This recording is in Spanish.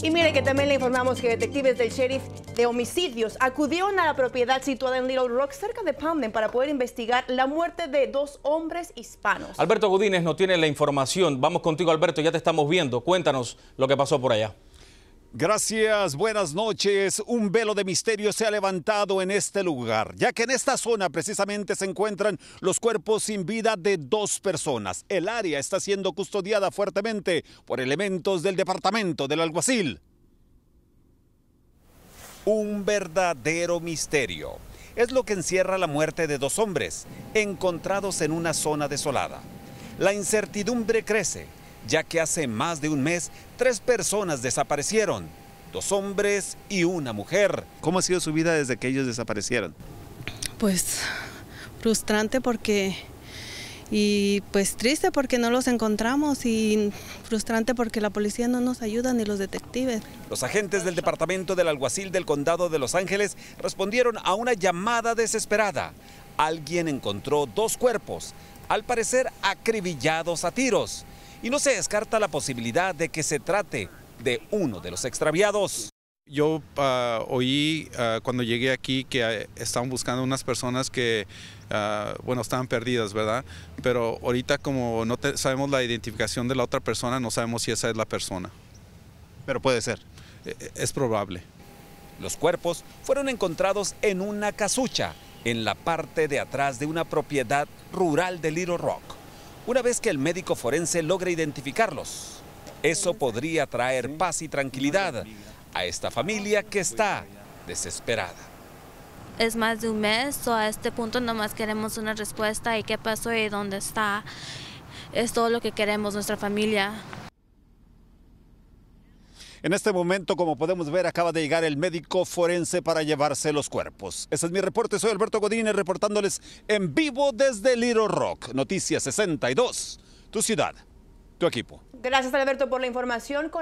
Y mire que también le informamos que detectives del sheriff de homicidios acudieron a la propiedad situada en Little Rock, cerca de Pamden, para poder investigar la muerte de dos hombres hispanos. Alberto Godínez no tiene la información. Vamos contigo, Alberto, ya te estamos viendo. Cuéntanos lo que pasó por allá. Gracias, buenas noches. Un velo de misterio se ha levantado en este lugar, ya que en esta zona precisamente se encuentran los cuerpos sin vida de dos personas. El área está siendo custodiada fuertemente por elementos del departamento del alguacil. Un verdadero misterio. Es lo que encierra la muerte de dos hombres encontrados en una zona desolada. La incertidumbre crece ya que hace más de un mes tres personas desaparecieron, dos hombres y una mujer. ¿Cómo ha sido su vida desde que ellos desaparecieron? Pues frustrante porque y pues triste porque no los encontramos y frustrante porque la policía no nos ayuda ni los detectives. Los agentes del departamento del alguacil del condado de Los Ángeles respondieron a una llamada desesperada. Alguien encontró dos cuerpos, al parecer acribillados a tiros y no se descarta la posibilidad de que se trate de uno de los extraviados. Yo ah, oí ah, cuando llegué aquí que ah, estaban buscando unas personas que, bueno, estaban perdidas, ¿verdad? Pero ahorita como no sabemos la identificación de la otra persona, no sabemos si esa es la persona. Pero puede ser. es, e, es probable. Los cuerpos fueron encontrados en una casucha en la parte de atrás de una propiedad rural de Little Rock una vez que el médico forense logre identificarlos. Eso podría traer paz y tranquilidad a esta familia que está desesperada. Es más de un mes, o a este punto nomás queremos una respuesta y qué pasó y dónde está. Es todo lo que queremos nuestra familia. En este momento, como podemos ver, acaba de llegar el médico forense para llevarse los cuerpos. Ese es mi reporte. Soy Alberto Godínez reportándoles en vivo desde Little Rock. Noticias 62. Tu ciudad, tu equipo. Gracias, Alberto, por la información.